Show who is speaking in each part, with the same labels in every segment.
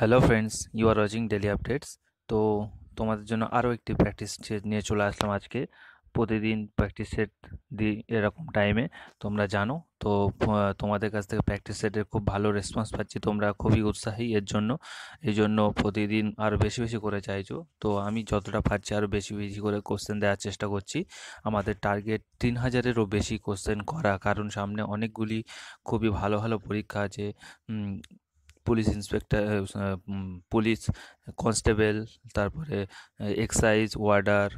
Speaker 1: hello friends you are watching daily updates তো তোমাদের জন্য আরও একটি প্র্যাকটিস নিয়ে চলে আসলাম আজকে প্রতিদিন প্র্যাকটিস সেট দিই এরকম টাইমে তোমরা জানো তো তোমাদের কাছ থেকে প্র্যাকটিস সেটের খুব ভালো রেসপন্স পাচ্ছি তোমরা খুবই উৎসাহী এর জন্য এই জন্য প্রতিদিন আরও বেশি বেশি করে চাইছো তো আমি যতটা পারছি আরও বেশি বেশি করে কোশ্চেন দেওয়ার চেষ্টা করছি আমাদের টার্গেট তিন হাজারেরও বেশি কোশ্চেন করা কারণ সামনে অনেকগুলি খুবই ভালো ভালো পরীক্ষা আছে পুলিশ ইন্সপেক্টর পুলিশ কনস্টেবল তারপরে excise warder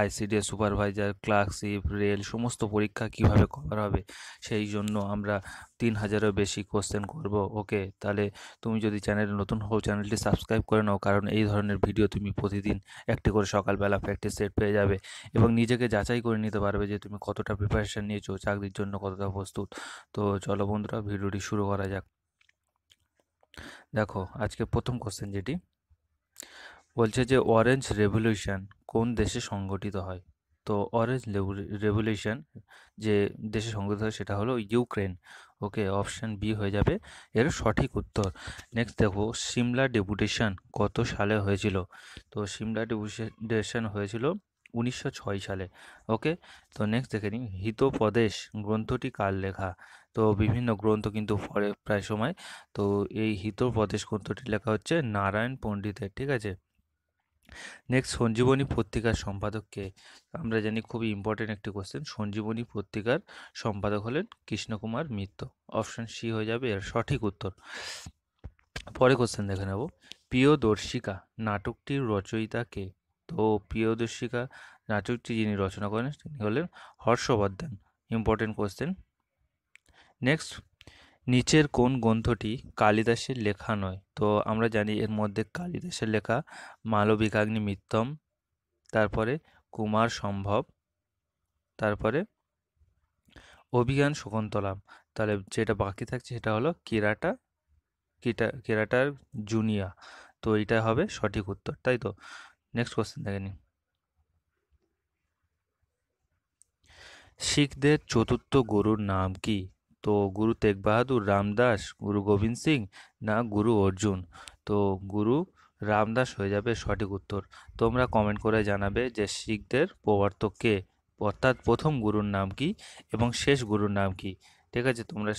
Speaker 1: ICDS supervisor clerkship rail সমস্ত পরীক্ষা কিভাবে কভার হবে সেই জন্য আমরা তিন হাজারও বেশি কোশ্চেন করব ওকে তাহলে তুমি যদি চ্যানেল নতুন হও চ্যানেলটি সাবস্ক্রাইব করে নাও কারণ এই ধরনের ভিডিও তুমি প্রতিদিন একটি করে সকালবেলা প্র্যাকটিস সেট পেয়ে যাবে এবং নিজেকে যাচাই করে নিতে পারবে যে তুমি কতটা প্রিপারেশান নিয়েছো চাকরির জন্য কতটা প্রস্তুত তো চলো বন্ধুরা ভিডিওটি শুরু করা যাক দেখো আজকে প্রথম কোশ্চেন যেটি বলছে যে অরেঞ্জ রেভলিউশন কোন দেশে সংগঠিত হয় তো অরেঞ্জ রেভলিউশন যে দেশে সংগঠিত হয় সেটা হলো ইউক্রেন ওকে অপশান বি হয়ে যাবে এর সঠিক উত্তর নেক্সট দেখো সিমলা ডেপুটেশন কত সালে হয়েছিল তো সিমলা ডেপুটেশন হয়েছিল উনিশশো সালে ওকে তো নেক্সট দেখে নিই হিতপ্রদেশ গ্রন্থটি কার লেখা তো বিভিন্ন গ্রন্থ কিন্তু পরে প্রায় সময় তো এই হিতপ্রদেশ গ্রন্থটি লেখা হচ্ছে নারায়ণ পণ্ডিতের ঠিক আছে নেক্সট সঞ্জীবনী পত্রিকার সম্পাদককে আমরা জানি খুবই ইম্পর্টেন্ট একটি কোশ্চেন সঞ্জীবনী পত্রিকার সম্পাদক হলেন কৃষ্ণকুমার মিত্র অপশন সি হয়ে যাবে এর সঠিক উত্তর পরে কোশ্চেন দেখে নেব প্রিয়দর্শিকা নাটকটির রচয়িতা কে তো প্রিয়দর্শিকা নাটকটি যিনি রচনা করেন তিনি হলেন হর্ষবর্ধন ইম্পর্টেন্ট কোয়েশ্চেন নেক্সট নিচের কোন গ্রন্থটি কালিদাসের লেখা নয় তো আমরা জানি এর মধ্যে কালিদাসের লেখা মালবিকাগ্নি মিত্তম তারপরে কুমার সম্ভব তারপরে অভিজ্ঞান শকুন্তলাম তাহলে যেটা বাকি থাকছে সেটা হলো কিরাটা কিটা কিরাটার জুনিয়া তো এটা হবে সঠিক উত্তর তাই তো নেক্সট কোশ্চেন দেখে নিন শিখদের চতুর্থ গুরুর নাম কি তো গুরু তেগ বাহাদুর রামদাস গুরু গোবিন্দ সিং না গুরু অর্জুন তো গুরু রামদাস হয়ে যাবে সঠিক উত্তর তোমরা কমেন্ট করে জানাবে যে শিখদের প্রবর্তক কে অর্থাৎ প্রথম গুরুর নাম কি এবং শেষ গুরুর নাম কি ঠিক আছে তোমরা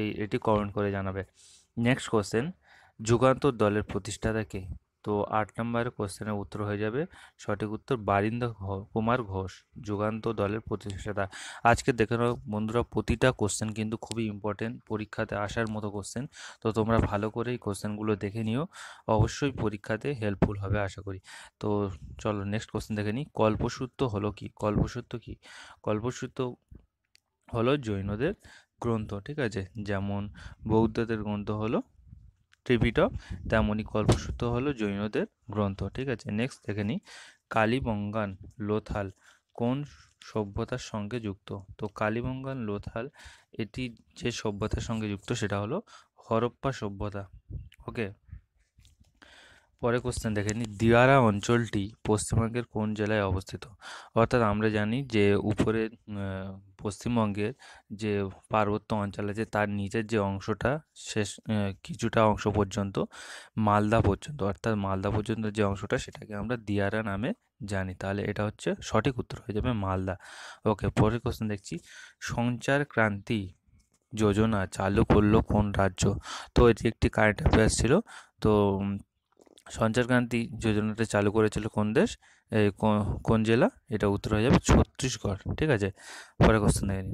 Speaker 1: এই এটি কমেন্ট করে জানাবে নেক্সট কোয়েশ্চেন যুগান্তর দলের প্রতিষ্ঠাতা কে তো আট নম্বরের কোশ্চেনের উত্তর হয়ে যাবে সঠিক উত্তর বারিন্দা কুমার ঘোষ যুগান্ত দলের প্রতিষ্ঠাতা আজকে দেখে নাও বন্ধুরা প্রতিটা কোশ্চেন কিন্তু খুবই ইম্পর্টেন্ট পরীক্ষাতে আসার মতো কোশ্চেন তো তোমরা ভালো করে এই কোশ্চেনগুলো দেখে নিও অবশ্যই পরীক্ষাতে হেল্পফুল হবে আশা করি তো চলো নেক্সট কোশ্চেন দেখে নিই কল্পসূত্র হলো কি কল্পসূত্র কি কল্পসূত্র হলো জৈনদের গ্রন্থ ঠিক আছে যেমন বৌদ্ধদের গ্রন্থ হলো ত্রিপিটক তেমনই কল্পসূত্র হলো জৈনদের গ্রন্থ ঠিক আছে নেক্সট দেখে নিই কালীবঙ্গান লোথাল কোন সভ্যতার সঙ্গে যুক্ত তো কালীবঙ্গান লোথাল এটি যে সভ্যতার সঙ্গে যুক্ত সেটা হলো হরপ্পা সভ্যতা ওকে পরে কোশ্চেন দেখে নিই দিয়ারা অঞ্চলটি পশ্চিমবঙ্গের কোন জেলায় অবস্থিত অর্থাৎ আমরা জানি যে উপরে পশ্চিমবঙ্গের যে পার্বত্য অঞ্চল আছে তার নিচের যে অংশটা শেষ কিছুটা অংশ পর্যন্ত মালদা পর্যন্ত অর্থাৎ মালদা পর্যন্ত যে অংশটা সেটাকে আমরা দিয়ারা নামে জানি তাহলে এটা হচ্ছে সঠিক উত্তর হয়ে যাবে মালদা ওকে পরের কোশ্চেন দেখছি সঞ্চার ক্রান্তি যোজনা চালু করলো কোন রাজ্য তো এটি একটি কারেন্ট অ্যাফেয়ার্স ছিল তো সঞ্চারক্রান্তি যোজনাটা চালু করেছিল কোন দেশ এই কোন জেলা এটা উত্তর হয়ে যাবে ছত্তিশগড় ঠিক আছে পরে কোশ্চেন দেখে নিন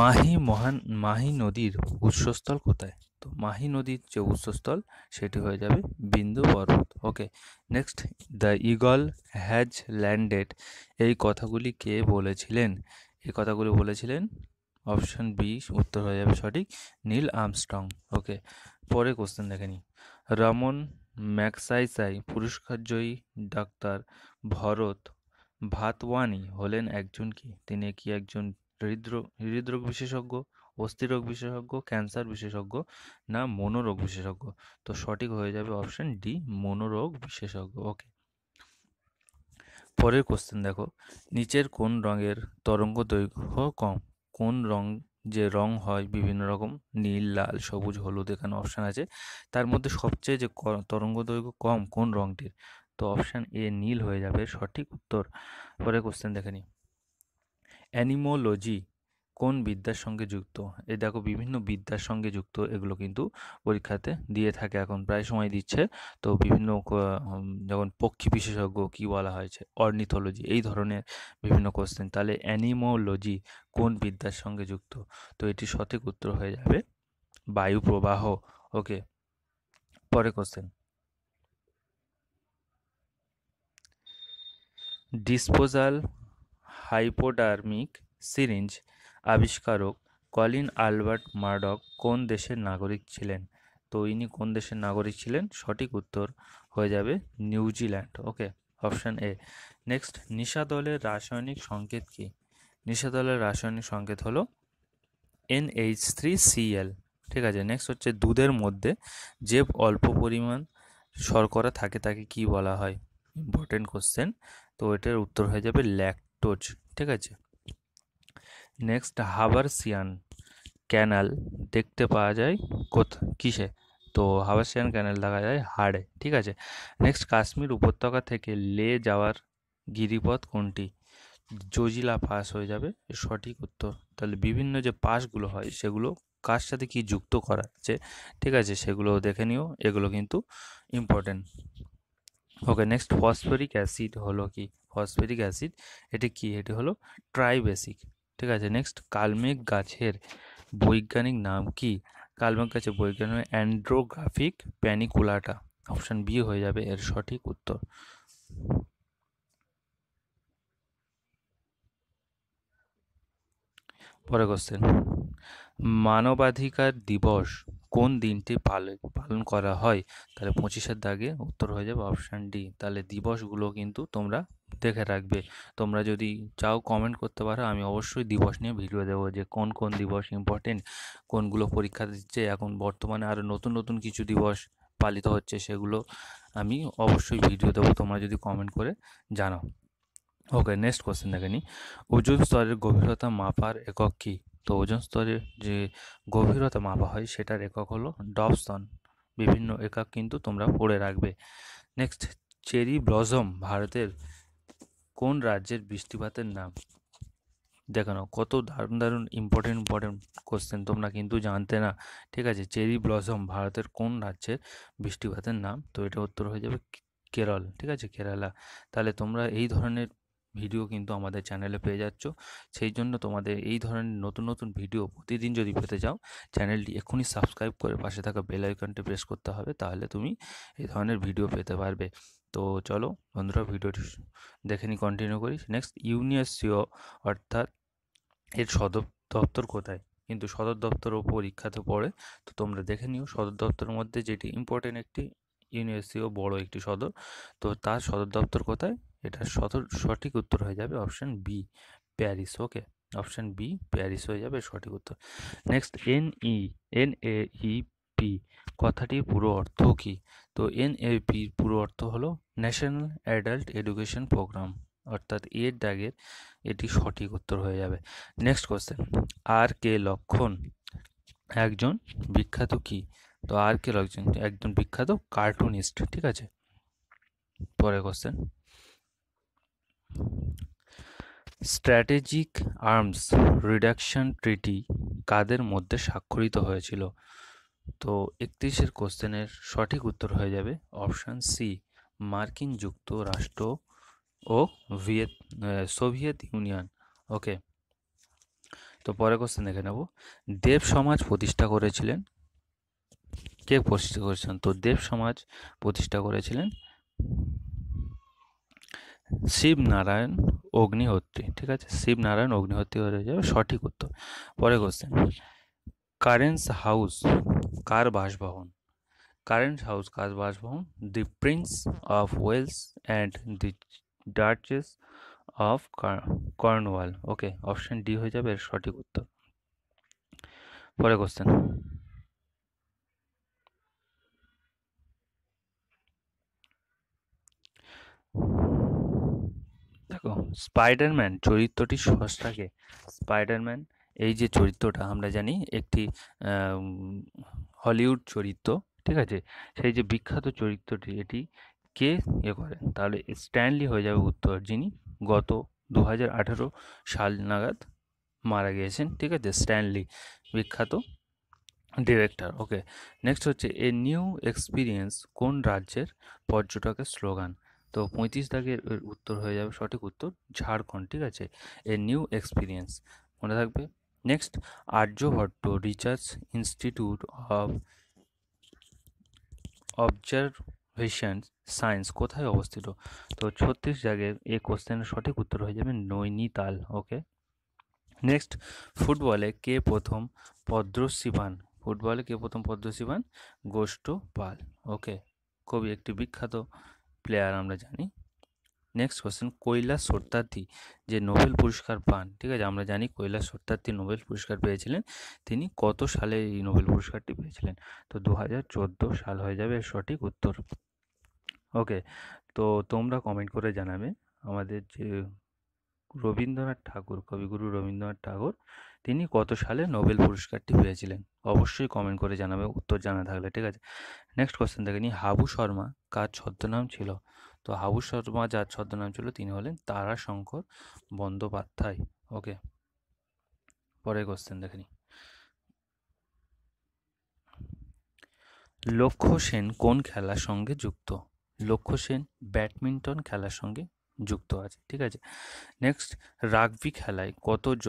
Speaker 1: মাহি মহান মাহি নদীর উৎসস্থল কোথায় তো মাহি নদীর যে উৎসস্থল সেটি হয়ে যাবে বিন্দু পর্বত okay next the eagle has landed এই কথাগুলি কে বলেছিলেন এই কথাগুলি বলেছিলেন অপশন বি উত্তর হয়ে যাবে সঠিক নীল আর্মস্ট্রং ওকে পরে কোশ্চেন দেখে নিই রামন পুরস্কার জয়ী ডাক্তার ভরত ভাতওয়ানি হলেন একজন কি তিনি কি একজন হৃদরোগ হৃদরোগ বিশেষজ্ঞ অস্থিরোগ বিশেষজ্ঞ ক্যান্সার বিশেষজ্ঞ না মনোরোগ বিশেষজ্ঞ তো সঠিক হয়ে যাবে অপশন ডি মনোরোগ বিশেষজ্ঞ ওকে পরের কোশ্চেন দেখো নিচের কোন রঙের তরঙ্গ দৈর্ঘ্য কম কোন রঙ যে রং হয় বিভিন্ন রকম নীল লাল সবুজ হলুদ এখানে অপশান আছে তার মধ্যে সবচেয়ে যে তরঙ্গ দৈর্ঘ্য কম কোন রংটির তো অপশান এ নীল হয়ে যাবে সঠিক উত্তর পরে কোশ্চেন দেখে নিই অ্যানিমোলজি কোন বিদ্যার সঙ্গে যুক্ত এই দেখো বিভিন্ন বিদ্যার সঙ্গে যুক্ত এগুলো কিন্তু পরীক্ষাতে দিয়ে থাকে এখন প্রায় সময় দিচ্ছে তো বিভিন্ন যখন পক্ষী বিশেষজ্ঞ কি বলা হয়েছে অর্নিথোলজি এই ধরনের বিভিন্ন কোশ্চেন তাহলে অ্যানিমোলজি কোন বিদ্যার সঙ্গে যুক্ত তো এটি সঠিক উত্তর হয়ে যাবে বায়ু প্রবাহ ওকে পরে কোশ্চেন ডিসপোজাল হাইপোডার্মিক সিরিঞ্জ আবিষ্কারক কলিন আলবার্ট মার্ডক কোন দেশের নাগরিক ছিলেন তো ইনি কোন দেশের নাগরিক ছিলেন সঠিক উত্তর হয়ে যাবে New Zealand okay option A next নিশা দলের রাসায়নিক সংকেত কী নিশা দলের রাসায়নিক সংকেত হলো এনএইচ থ্রি সিএল ঠিক আছে নেক্সট হচ্ছে দুধের মধ্যে যে অল্প পরিমাণ শর্করা থাকে তাকে কি বলা হয় ইম্পর্টেন্ট কোশ্চেন তো এটার উত্তর হয়ে যাবে ল্যাকটোজ ঠিক আছে নেক্সট হাবারসিয়ান ক্যানাল দেখতে পাওয়া যায় কোথা কিসে তো হাবাসিয়ান ক্যানেল দেখা যায় হাড়ে ঠিক আছে নেক্সট কাশ্মীর উপত্যকা থেকে লে যাওয়ার গিরিপথ কোনটি জজিলা পাস হয়ে যাবে সঠিক উত্তর তাহলে বিভিন্ন যে পাসগুলো হয় সেগুলো কার সাথে কী যুক্ত করাচ্ছে ঠিক আছে সেগুলো দেখে নিও এগুলো কিন্তু important okay next phosphoric acid হলো কি ফসফেরিক অ্যাসিড এটি কি এটি হলো ট্রাইবেসিক ঠিক আছে নেক্সট কালমেঘ গাছের বৈজ্ঞানিক নাম কি কালমেঘ গাছের বৈজ্ঞানিক অ্যান্ড্রোগ্রাফিক প্যানিকুলাটা অপশান বি হয়ে যাবে এর সঠিক উত্তর পরে কোশ্চেন মানবাধিকার দিবস কোন দিনটি পালন করা হয় তাহলে পঁচিশের দাগে উত্তর হয়ে যাবে অপশান ডি তাহলে দিবসগুলো কিন্তু তোমরা দেখে রাখবে তোমরা যদি চাও কমেন্ট করতে পারো আমি অবশ্যই দিবস নিয়ে ভিডিও দেবো যে কোন কোন দিবস ইম্পর্টেন্ট কোনগুলো পরীক্ষা দিচ্ছে এখন বর্তমানে আরও নতুন নতুন কিছু দিবস পালিত হচ্ছে সেগুলো আমি অবশ্যই ভিডিও দেবো তোমরা যদি কমেন্ট করে জানাও ওকে নেক্সট কোশ্চেন দেখে নিই ওজন স্তরের গভীরতা মাপার একক কী তো ওজন স্তরের যে গভীরতা মাপা হয় সেটার একক হলো ডপসন বিভিন্ন একক কিন্তু তোমরা পড়ে রাখবে নেক্সট চেরি ব্লজম ভারতের কোন রাজ্যের বৃষ্টিপাতের নাম দেখানো কত দারুণ দারুণ ইম্পর্টেন্ট ইম্পর্টেন্ট কোশ্চেন তোমরা কিন্তু জানতে না ঠিক আছে চেরি ব্লসম ভারতের কোন রাজ্যের বৃষ্টিপাতের নাম তো এটা উত্তর হয়ে যাবে কেরল ঠিক আছে কেরালা তাহলে তোমরা এই ধরনের ভিডিও কিন্তু আমাদের চ্যানেলে পেয়ে যাচ্ছ সেই জন্য তোমাদের এই ধরনের নতুন নতুন ভিডিও প্রতিদিন যদি পেতে চাও চ্যানেলটি এক্ষুনি সাবস্ক্রাইব করে পাশে থাকা বেল আইকনটি প্রেস করতে হবে তাহলে তুমি এই ধরনের ভিডিও পেতে পারবে তো চলো বন্ধুরা ভিডিওটি দেখে নি কন্টিনিউ করি নেক্সট ইউনিএসসিও অর্থাৎ এর সদর দপ্তর কোথায় কিন্তু সদর দপ্তর ও পরীক্ষাতে পড়ে তো তোমরা দেখে নিও সদর দপ্তরের মধ্যে যেটি ইম্পর্টেন্ট একটি ইউনিভার্সিটিও বড় একটি সদর তো তার সদর দপ্তর কোথায় এটা সদর সঠিক উত্তর হয়ে যাবে option B Paris okay option B Paris হয়ে যাবে সঠিক উত্তর next N E N A E P কথাটির পুরো অর্থ কী তো এনএপির পুরো অর্থ হলো ন্যাশনাল অ্যাডাল্ট এডুকেশন প্রোগ্রাম অর্থাৎ এর দাগের এটি সঠিক উত্তর হয়ে যাবে নেক্সট কোশ্চেন আর কে লক্ষণ একজন বিখ্যাত কি তো আর কে লক্ষণ একজন বিখ্যাত কার্টুনিস্ট ঠিক আছে পরে question strategic arms reduction treaty কাদের মধ্যে স্বাক্ষরিত হয়েছিল তো একত্রিশের কোশ্চেনের সঠিক উত্তর হয়ে যাবে অপশান সি মার্কিন যুক্তরাষ্ট্র ও ভিয়েত সোভিয়েত ইউনিয়ন ওকে তো পরে কোশ্চেন দেখে নেব দেব সমাজ প্রতিষ্ঠা করেছিলেন কে প্রতিষ্ঠা করেছিলেন তো দেব সমাজ প্রতিষ্ঠা করেছিলেন শিবনারায়ণ অগ্নিহোত্রী ঠিক আছে শিব নারায়ণ অগ্নিহোত্রী হয়ে যাবে সঠিক উত্তর পরে কোশ্চেন কারেন্স হাউস কার বাসভবন কারেন্ট হাউস কার বাসভবন the Prince of Wales and the Duchess of Cornwall okay option D হয়ে যাবে সঠিক উত্তর পরে কোশ্চেন দেখো স্পাইডারম্যান চরিত্রটি সস্তাকে স্পাইডারম্যান এই যে চরিত্রটা আমরা জানি একটি হলিউড চরিত্র ঠিক আছে সেই যে বিখ্যাত চরিত্রটি এটি কে ইয়ে করেন তাহলে স্ট্যানলি হয়ে যাবে উত্তর যিনি গত দু সাল নাগাদ মারা গিয়েছেন ঠিক আছে স্ট্যানলি বিখ্যাত ডিরেক্টর ওকে নেক্সট হচ্ছে এ নিউ এক্সপিরিয়েন্স কোন রাজ্যের পর্যটকের স্লোগান তো পঁয়ত্রিশ দাগের উত্তর হয়ে যাবে সঠিক উত্তর ঝাড়খণ্ড ঠিক আছে এ নিউ এক্সপিরিয়েন্স মনে থাকবে next Aryabhatta research institute of observation science কোথায় অবস্থিত তো ছত্রিশ জায়গায় এই কোশ্চেনের সঠিক উত্তর হয়ে যাবে নৈনিতাল ওকে নেক্সট ফুটবলে কে প্রথম পদ্মশ্রী পান ফুটবলে কে প্রথম পদ্মশ্রী পান গোষ্ঠ পাল ওকে কবি একটি বিখ্যাত প্লেয়ার আমরা জানি নেক্সট কোয়েশ্চেন কৈলাস সত্যার্থী যে নোবেল পুরস্কার পান ঠিক আছে আমরা জানি কৈলাস সত্যার্থী নোবেল পুরস্কার পেয়েছিলেন তিনি কত সালে এই নোবেল পুরস্কারটি পেয়েছিলেন তো দু সাল হয়ে যাবে সঠিক উত্তর ওকে তো তোমরা কমেন্ট করে জানাবে আমাদের যে রবীন্দ্রনাথ ঠাকুর কবিগুরু রবীন্দ্রনাথ ঠাকুর তিনি কত সালে নোবেল পুরস্কারটি পেয়েছিলেন অবশ্যই কমেন্ট করে জানাবে উত্তর জানা থাকলে ঠিক আছে নেক্সট কোয়েশ্চেন দেখে হাবু শর্মা কার ছদ্মনাম ছিল তো হাবু শর্মা যার ছদ্মনাম ছিল তিনি হলেন তারাশঙ্কর বন্দ্যোপাধ্যায় ওকে পরের কোশ্চেন দেখেনি লক্ষ্য সেন কোন খেলার সঙ্গে যুক্ত লক্ষ্য সেন ব্যাডমিন্টন খেলার সঙ্গে যুক্ত আছে ঠিক আছে নেক্সট রাগবি খেলায় কত জ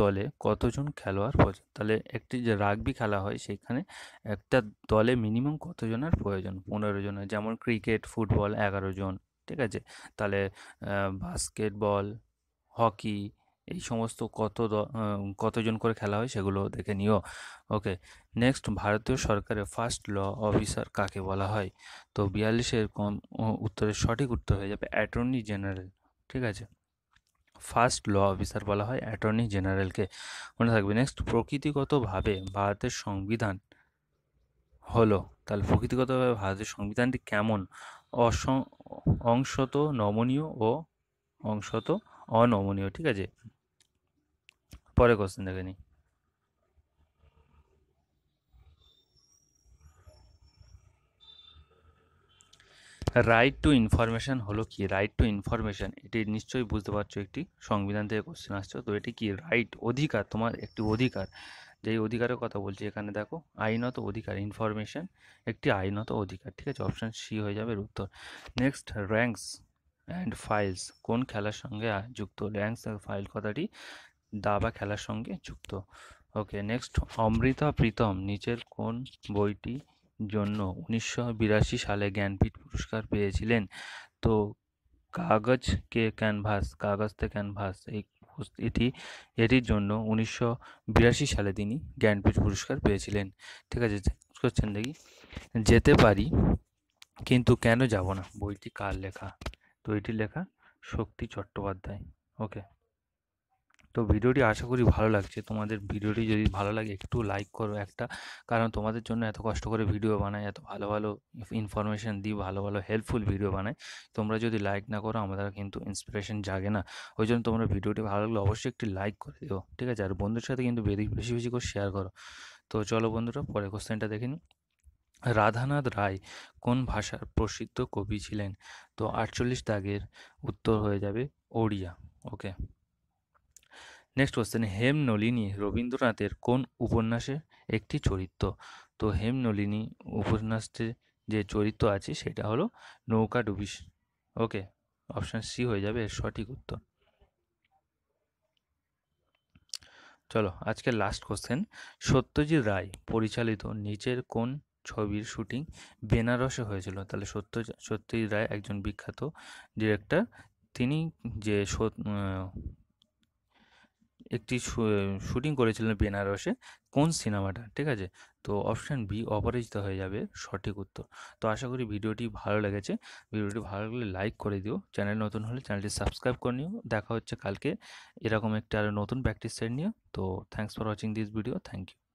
Speaker 1: দলে কতজন খেলোয়াড় প্রয়োজন তাহলে একটি যে রাগবি খেলা হয় সেখানে একটা দলে মিনিমাম কতজনের প্রয়োজন পনেরো জনের যেমন ক্রিকেট ফুটবল এগারো জন ঠিক আছে তাহলে বাস্কেটবল হকি এই সমস্ত কত কতজন করে খেলা হয় সেগুলো দেখে নিও ওকে নেক্সট ভারতীয় সরকারের ফার্স্ট ল অফিসার কাকে বলা হয় তো বিয়াল্লিশের কম উত্তরের সঠিক উত্তর হয়ে যাবে অ্যাটর্নি জেনারেল ঠিক আছে ফার্স্ট ল অফিসার বলা হয় অ্যাটর্নি জেনারেলকে মনে থাকবে নেক্সট প্রকৃতিগতভাবে ভারতের সংবিধান হলো তাহলে প্রকৃতিগতভাবে ভারতের সংবিধানটি কেমন অস অংশত নমনীয় ও অংশত অনমনীয় ঠিক আছে পরে কোশ্চেন দেখে নিই রাইট টু ইনফরমেশান হলো কি রাইট টু ইনফরমেশান এটি নিশ্চয়ই বুঝতে পারছো একটি সংবিধান থেকে কোশ্চেন আসছো তো এটি কি রাইট অধিকার তোমার একটি অধিকার যেই অধিকারের কথা বলছি এখানে দেখো আইনত অধিকার ইনফরমেশান একটি আইনত অধিকার ঠিক আছে অপশান সি হয়ে যাবে উত্তর নেক্সট র্যাঙ্কস অ্যান্ড ফাইলস কোন খেলার সঙ্গে যুক্ত র্যাঙ্কস অ্যান্ড ফাইল কথাটি দাবা খেলার সঙ্গে যুক্ত ওকে নেক্সট অমৃতা প্রীতম নিচের কোন বইটি জন্য উনিশশো বিরাশি সালে জ্ঞানপীঠ পুরস্কার পেয়েছিলেন তো কাগজ কে ক্যানভাস কাগজ তে ক্যানভাস এই এটি এটির জন্য উনিশশো বিরাশি সালে তিনি জ্ঞানপীঠ পুরস্কার পেয়েছিলেন ঠিক আছে করছেন দেখি যেতে পারি কিন্তু কেন যাব না বইটি কার লেখা তো এটি লেখা শক্তি চট্টোপাধ্যায় ওকে তো ভিডিওটি আশা করি ভালো লাগছে তোমাদের ভিডিওটি যদি ভালো লাগে একটু লাইক করো একটা কারণ তোমাদের জন্য এত কষ্ট করে ভিডিও বানাই এত ভালো ভালো ইনফরমেশান দিই ভালো ভালো হেল্পফুল ভিডিও বানাই তোমরা যদি লাইক না করো আমাদের কিন্তু ইন্সপিরেশন জাগে না ওই জন্য তোমরা ভিডিওটি ভালো লাগলে অবশ্যই একটি লাইক করে দিও ঠিক আছে আর বন্ধুর সাথে কিন্তু বেশি বেশি করে শেয়ার করো তো চলো বন্ধুরা পরে কোশ্চেনটা দেখে নিই রাধানাথ রায় কোন ভাষার প্রসিদ্ধ কবি ছিলেন তো আটচল্লিশ দাগের উত্তর হয়ে যাবে Odia okay next question Hemnalini রবীন্দ্রনাথের কোন উপন্যাসের একটি চরিত্র তো হেমনলিনী উপন্যাসটির যে চরিত্র আছে সেটা হলো নৌকা ডুবিস ওকে অপশান সি হয়ে যাবে এর সঠিক উত্তর চলো আজকে লাস্ট কোশ্চেন সত্যজিৎ রায় পরিচালিত নিচের কোন ছবির শুটিং বেনারসে হয়েছিল তাহলে সত্য সত্যজিৎ রায় একজন বিখ্যাত ডিরেক্টর তিনি যে একটি শুটিং করেছিলেন বেনারসে কোন সিনেমাটা ঠিক আছে তো অপশান বি অপরাজিত হয়ে যাবে সঠিক উত্তর তো আশা করি ভিডিওটি ভালো লেগেছে ভিডিওটি ভালো লাগলে লাইক করে দিও চ্যানেল নতুন হলে চ্যানেলটি সাবস্ক্রাইব করে নিও দেখা হচ্ছে কালকে এরকম একটি আরও নতুন প্র্যাকটিস সেট নিও তো thanks for watching this video thank you